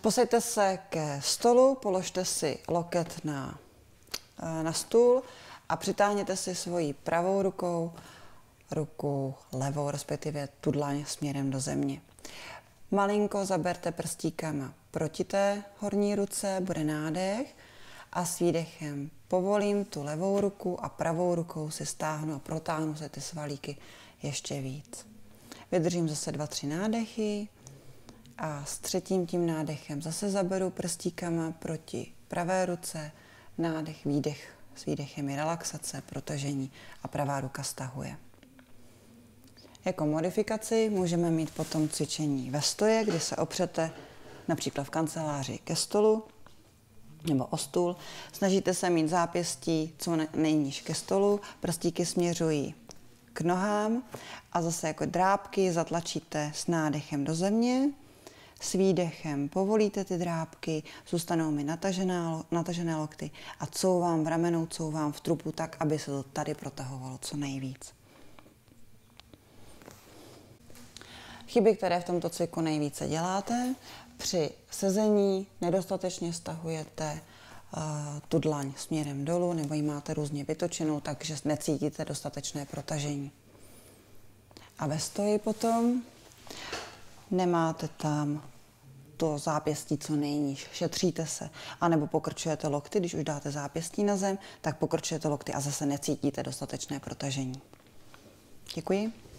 Posaďte se ke stolu, položte si loket na, eh, na stůl a přitáhněte si svojí pravou rukou ruku levou, respektive tu dlaň směrem do země. Malinko zaberte prstíkama proti té horní ruce, bude nádech a s výdechem povolím tu levou ruku a pravou rukou si stáhnu a protáhnu se ty svalíky ještě víc. Vydržím zase dva, tři nádechy a s třetím tím nádechem zase zaberu prstíkama proti pravé ruce, nádech, výdech. S výdechem je relaxace, protažení a pravá ruka stahuje. Jako modifikaci můžeme mít potom cvičení ve stoje, kdy se opřete například v kanceláři ke stolu nebo o stůl. Snažíte se mít zápěstí co nejníž ke stolu, prstíky směřují k nohám a zase jako drábky zatlačíte s nádechem do země s výdechem povolíte ty drápky, zůstanou mi natažené, natažené lokty a couvám v ramenou, couvám v trupu tak, aby se to tady protahovalo co nejvíc. Chyby, které v tomto cviku nejvíce děláte, při sezení nedostatečně stahujete eh, tu dlaň směrem dolů nebo ji máte různě vytočenou, takže necítíte dostatečné protažení. A ve stoji potom nemáte tam to zápěstí co nejníž, šetříte se. A nebo pokrčujete lokty, když už dáte zápěstí na zem, tak pokrčujete lokty a zase necítíte dostatečné protažení. Děkuji.